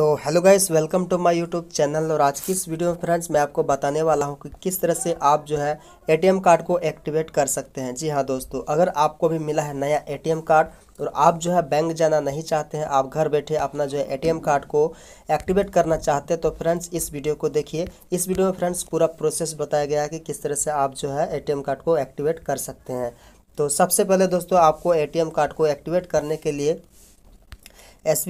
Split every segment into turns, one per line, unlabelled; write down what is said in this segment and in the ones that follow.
तो hello guys welcome to my YouTube channel और आज की इस वीडियो में फ्रेंड्स मैं आपको बताने वाला हूं कि किस तरह से आप जो है एटीएम कार्ड को एक्टिवेट कर सकते हैं जी हाँ दोस्तों अगर आपको भी मिला है नया एटीएम कार्ड और आप जो है बैंक जाना नहीं चाहते हैं आप घर बैठे अपना जो है एटीएम कार्ड को एक्टिवेट करना चाहते हैं तो फ्रेंड्स इस वीडियो को देखिए इस वीडियो में फ्रेंड्स पूरा प्रोसेस बताया गया है कि किस तरह से आप जो है ए कार्ड को एक्टिवेट कर सकते हैं तो सबसे पहले दोस्तों आपको ए कार्ड को एक्टिवेट करने के लिए एस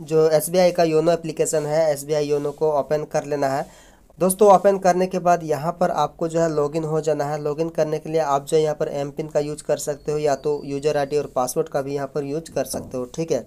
जो एस का योनो एप्लीकेशन है एस योनो को ओपन कर लेना है दोस्तों ओपन करने के बाद यहाँ पर आपको जो है लॉगिन हो जाना है लॉगिन करने के लिए आप जो है यहाँ पर एम पिन का यूज कर सकते हो या तो यूजर आईडी और पासवर्ड का भी यहाँ पर यूज कर सकते हो ठीक है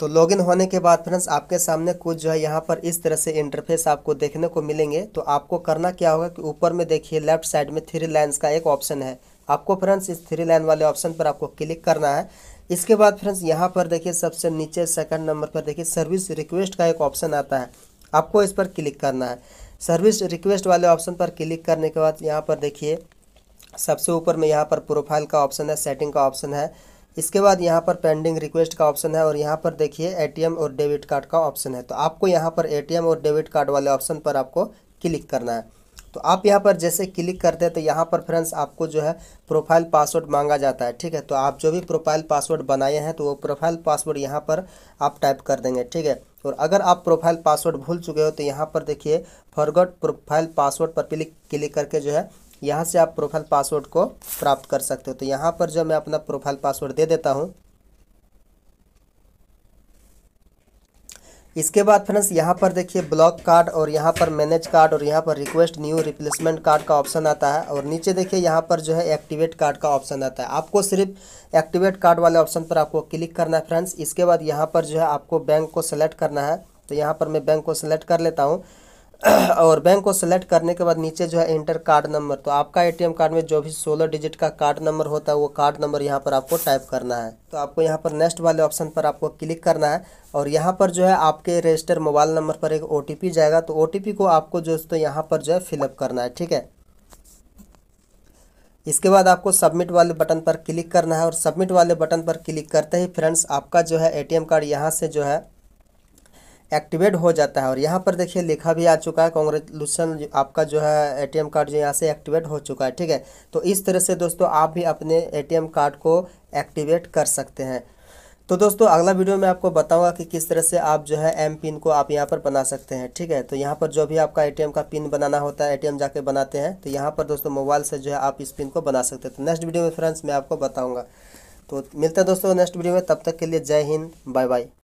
तो लॉगिन होने के बाद फ्रेंड्स आपके सामने कुछ जो है यहाँ पर इस तरह से इंटरफेस आपको देखने को मिलेंगे तो आपको करना क्या होगा कि ऊपर में देखिए लेफ्ट साइड में थ्री लाइन्स का एक ऑप्शन है आपको फ्रेंड्स इस थ्री लाइन वाले ऑप्शन पर आपको क्लिक करना है इसके बाद फ्रेंड्स यहाँ पर देखिए सबसे नीचे सेकंड नंबर पर देखिए सर्विस रिक्वेस्ट का एक ऑप्शन आता है आपको इस पर क्लिक करना है सर्विस रिक्वेस्ट वाले ऑप्शन पर क्लिक करने के बाद यहाँ पर देखिए सबसे ऊपर में यहाँ पर प्रोफाइल का ऑप्शन है सेटिंग का ऑप्शन है इसके बाद यहाँ पर पेंडिंग रिक्वेस्ट का ऑप्शन है और यहाँ पर देखिए एटीएम और डेबिट कार्ड का ऑप्शन है तो आपको यहाँ पर एटीएम और डेबिट कार्ड वाले ऑप्शन पर आपको क्लिक करना है तो आप यहाँ पर जैसे क्लिक करते हैं तो यहाँ पर फ्रेंड्स आपको जो है प्रोफाइल पासवर्ड मांगा जाता है ठीक है तो आप जो भी प्रोफाइल पासवर्ड बनाए हैं तो वो प्रोफाइल पासवर्ड यहाँ पर आप टाइप कर देंगे ठीक है और अगर आप प्रोफाइल पासवर्ड भूल चुके हो तो यहाँ पर देखिए फॉरगॉट प्रोफाइल पासवर्ड पर क्लिक क्लिक करके जो है यहाँ से आप प्रोफाइल पासवर्ड को प्राप्त कर सकते हो तो यहाँ पर जो मैं अपना प्रोफाइल पासवर्ड दे देता हूँ इसके बाद फ्रेंड्स यहाँ पर देखिए ब्लॉक कार्ड और यहाँ पर मैनेज कार्ड और यहाँ पर रिक्वेस्ट न्यू रिप्लेसमेंट कार्ड का ऑप्शन आता है और नीचे देखिए यहाँ पर जो है एक्टिवेट कार्ड का ऑप्शन आता है आपको सिर्फ एक्टिवेट कार्ड वाले ऑप्शन पर आपको क्लिक करना है फ्रेंड्स इसके बाद यहाँ पर जो है आपको बैंक को सेलेक्ट करना है तो यहाँ पर मैं बैंक को सेलेक्ट कर लेता हूँ और बैंक को सेलेक्ट करने के बाद नीचे जो है एंटर कार्ड नंबर तो आपका एटीएम कार्ड में जो भी सोलह डिजिट का कार्ड नंबर होता है वो कार्ड नंबर यहाँ पर आपको टाइप करना है तो आपको यहाँ पर नेक्स्ट वाले ऑप्शन पर आपको क्लिक करना है और यहाँ पर जो है आपके रजिस्टर मोबाइल नंबर पर एक ओ जाएगा तो ओ को आपको जो तो यहाँ पर जो है फिलअप करना है ठीक है इसके बाद आपको सबमिट वाले बटन पर क्लिक करना है और सबमिट वाले बटन पर क्लिक करते ही फ्रेंड्स आपका जो है एटीएम कार्ड यहाँ से जो है एक्टिवेट हो जाता है और यहाँ पर देखिए लिखा भी आ चुका है कॉन्ग्रेचुलेसन आपका जो है एटीएम कार्ड जो यहाँ से एक्टिवेट हो चुका है ठीक है तो इस तरह से दोस्तों आप भी अपने एटीएम कार्ड को एक्टिवेट कर सकते हैं तो दोस्तों अगला वीडियो में आपको बताऊंगा कि किस तरह से आप जो है एम पिन को आप यहाँ पर बना सकते हैं ठीक है तो यहाँ पर जो भी आपका एटीएम का पिन बनाना होता है एटीएम जाके बनाते हैं तो यहाँ पर दोस्तों मोबाइल से जो है आप इस पिन को बना सकते हैं तो नेक्स्ट वीडियो में फ्रेंड्स मैं आपको बताऊँगा तो मिलते हैं दोस्तों नेक्स्ट वीडियो में तब तक के लिए जय हिंद बाय बाय